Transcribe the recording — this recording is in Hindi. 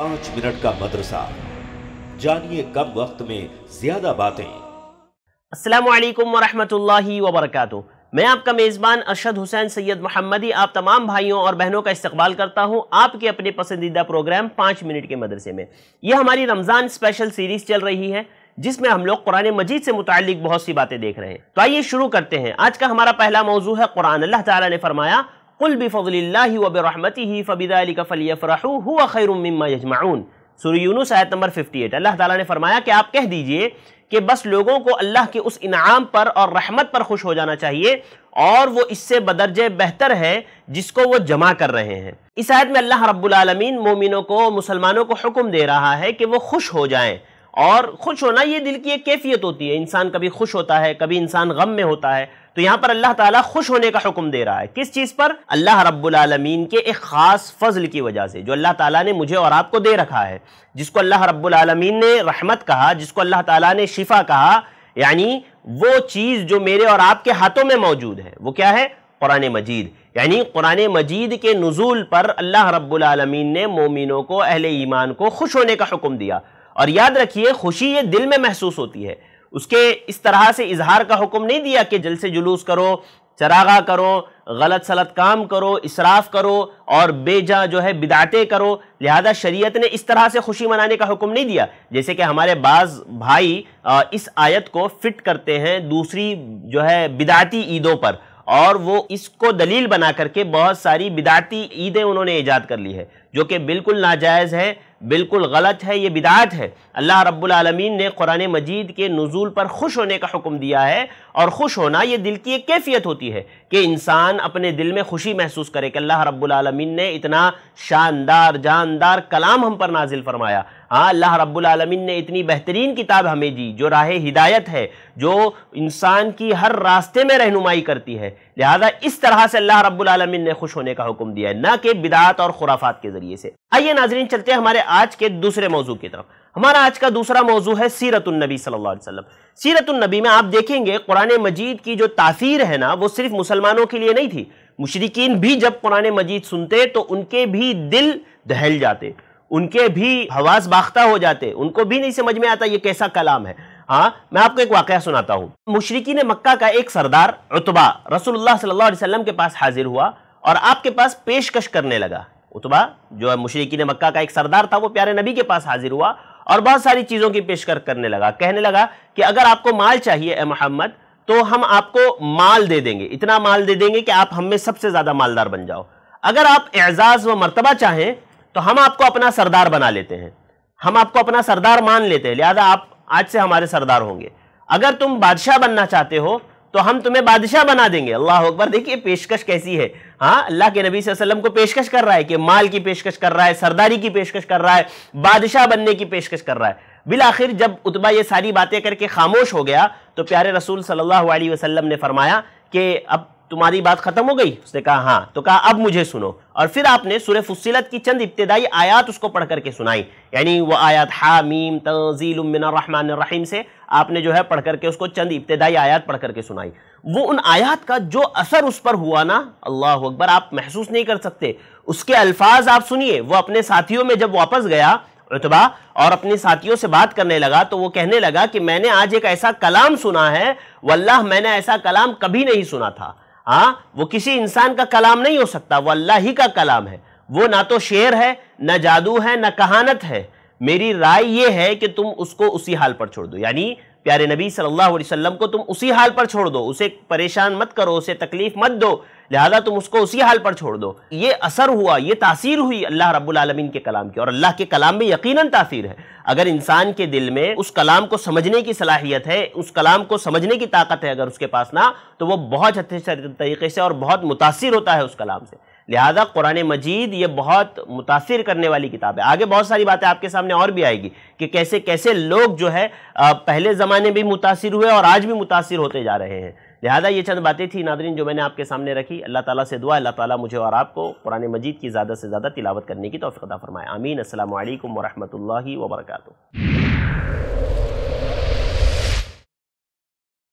पांच मिनट का मदरसा जानिए कम वक्त में ज्यादा बातें अस्सलाम वालेकुम मैं आपका मेज़बान अरशद हुसैन सैयद मोहम्मदी आप तमाम भाइयों और बहनों का इस्तकबाल करता हूं आपके अपने पसंदीदा प्रोग्राम पाँच मिनट के मदरसे में यह हमारी रमज़ान स्पेशल सीरीज़ चल रही है जिसमें हम लोग कुरान मजीद से मुतक बहुत सी बातें देख रहे हैं तो आइए शुरू करते हैं आज का हमारा पहला मौजू है कुरान अल्लाह तरमाया कुल बिफ़ल वबरहमती फ़बिदाली का फ़लियफ़रू हुआ खैरुम्मा यजमाउन सुर यूनुस आयत नंबर 58 अल्लाह ताला ने फरमाया कि आप कह दीजिए कि बस लोगों को अल्लाह के उस इनाम पर और रहमत पर खुश हो जाना चाहिए और वो इससे बदरज बेहतर है जिसको वो जमा कर रहे हैं इस आयत में अल्लाह रब्बुलमीन मोमिनों को मुसलमानों को हुक्म दे रहा है कि वो खुश हो जाएं और खुश होना ये दिल की एक कैफियत होती है इंसान कभी खुश होता है कभी इंसान गम में होता है तो यहां पर अल्लाह ताला खुश होने का हुक्म दे रहा है किस चीज पर अल्लाह रब्बुल आलमीन के एक खास फजल की वजह से जो अल्लाह ताला ने मुझे और आपको दे रखा है जिसको अल्लाह रब्बुल आलमीन ने रहमत कहा जिसको अल्लाह ताला ने शिफा कहा यानी वो चीज जो मेरे और आपके हाथों में मौजूद है वो क्या है कुरान मजीद यानी कुरान मजीद के नजूल पर अल्लाह रब्बुल आलमीन ने मोमिनों को अहले ईमान को खुश होने का हुक्म दिया और याद रखिए खुशी ये दिल में महसूस होती है उसके इस तरह से इजहार का हुक्म नहीं दिया कि जल से जुलूस करो चरागा करो गलत सलत काम करो इसराफ करो और बेजा जो है बिदातें करो लिहाजा शरीयत ने इस तरह से खुशी मनाने का हुक्म नहीं दिया जैसे कि हमारे बाज़ भाई इस आयत को फिट करते हैं दूसरी जो है बिदाती ईदों पर और वो इसको दलील बना करके बहुत सारी बिदाती ईदें उन्होंने ईजाद कर ली है जो कि बिल्कुल नाजायज़ है बिल्कुल गलत है ये बिदात है अल्लाह रब्बुल आलमीन ने कुरान मजीद के नज़ुल पर खुश होने का हुक्म दिया है और खुश होना ये दिल की एक कैफियत होती है कि इंसान अपने दिल में खुशी महसूस करे कि अल्लाह रब्बुल आलमीन ने इतना शानदार जानदार कलाम हम पर नाजिल फरमाया हाँ अल्लाह रब्बुल ने इतनी बेहतरीन किताब हमें दी जो राह हिदायत है जो इंसान की हर रास्ते में रहनुमाई करती है लिहाजा इस तरह से अल्लाह रब्बुल ने खुश होने का हुक्म दिया है न कि बिदात और खुराफात के ज़रिए से आइए नाजरीन चलते हैं हमारे आज के दूसरे मौजू की तरफ हमारा आज का दूसरा मौजू है सीरतुलनबी सल्लल्लाहु अलैहि सीरतुलनबी में आप देखेंगे कुरान मजीद की जो तासीर है ना वो सिर्फ मुसलमानों के लिए नहीं थी मुशरकिन भी जब कुरान मजीद सुनते तो उनके भी दिल दहल जाते उनके भी हवास बाख्ता हो जाते उनको भी नहीं समझ में आता ये कैसा कलाम है हाँ मैं आपको एक वाक़ सुनाता हूँ मुशरकी ने मक्का का एक सरदार उतबा रसोल्ला सल्लाम के पास हाजिर हुआ और आपके पास पेशकश करने लगा उतबा जो है मुशरकी ने मक्का का एक सरदार था वो प्यारे नबी के पास हाजिर हुआ और बहुत सारी चीज़ों की पेशकश करने लगा कहने लगा कि अगर आपको माल चाहिए ए मोहम्मद तो हम आपको माल दे देंगे इतना माल दे देंगे कि आप हमें सबसे ज़्यादा मालदार बन जाओ अगर आप एजाज़ व मरतबा चाहें तो हम आपको अपना सरदार बना लेते हैं हम आपको अपना सरदार मान लेते हैं लिहाजा आप आज से हमारे सरदार होंगे अगर तुम बादशाह बनना चाहते हो तो हम तुम्हें बादशाह बना देंगे अल्लाह अकबर देखिए पेशकश कैसी है हाँ अल्लाह के नबी वसल्लम को पेशकश कर रहा है कि माल की पेशकश कर रहा है सरदारी की पेशकश कर रहा है बादशाह बनने की पेशकश कर रहा है बिलाखिर जब उतबा ये सारी बातें करके खामोश हो गया तो प्यारे रसूल सल्लल्लाहु अलैहि वसल्लम ने फरमाया कि अब तुम्हारी बात खत्म हो गई उसने कहा हाँ तो कहा अब मुझे सुनो और फिर आपने सुरह फुसिलत की चंद इब्तदाई आयात उसको पढ़ करके सुनाई यानी वह आयात हामीम रहमान रहीम से आपने जो है पढ़ करके उसको चंद इब्तदाई आयात पढ़ करके सुनाई वो उन आयात का जो असर उस पर हुआ ना अल्लाह अकबर आप महसूस नहीं कर सकते उसके अल्फाज आप सुनिए वो अपने साथियों में जब वापस गया उतबा और अपने साथियों से बात करने लगा तो वो कहने लगा कि मैंने आज एक ऐसा कलाम सुना है वल्लाह मैंने ऐसा कलाम कभी नहीं सुना था हाँ वो किसी इंसान का कलाम नहीं हो सकता वो अल्लाह ही का कलाम है वो ना तो शेर है ना जादू है ना कहानत है मेरी राय ये है कि तुम उसको उसी हाल पर छोड़ दो यानी प्यारे नबी सल्लल्लाहु अलैहि वसल्लम को तुम उसी हाल पर छोड़ दो उसे परेशान मत करो उसे तकलीफ मत दो लिहाजा तुम उसको उसी हाल पर छोड़ दो ये असर हुआ ये तासीर हुई अल्लाह रब्बुल आलमीन के कलाम की और अल्लाह के कलाम में यकीनन तासीर है अगर इंसान के दिल में उस कलाम को समझने की सलाहियत है उस कलाम को समझने की ताकत है अगर उसके पास ना तो वो बहुत अच्छे तरीके से और बहुत मुतासर होता है उस कलाम से लिहाजा कुरान मजीद ये बहुत मुतासर करने वाली किताब है आगे बहुत सारी बातें आपके सामने और भी आएगी कि कैसे कैसे लोग जो है पहले ज़माने भी मुतासर हुए और आज भी मुतासर होते जा रहे हैं लिहाजा ये चंद बातें थी नादरीन जो मैंने आपके सामने रखी अल्लाह ताला से दुआ अल्लाह ताला मुझे और आपको कुरान मजीद की ज़्यादा से ज़्यादा तिलावत करने की तोफ़ी अदा फरमाए आमीन असल वरहमल वर्का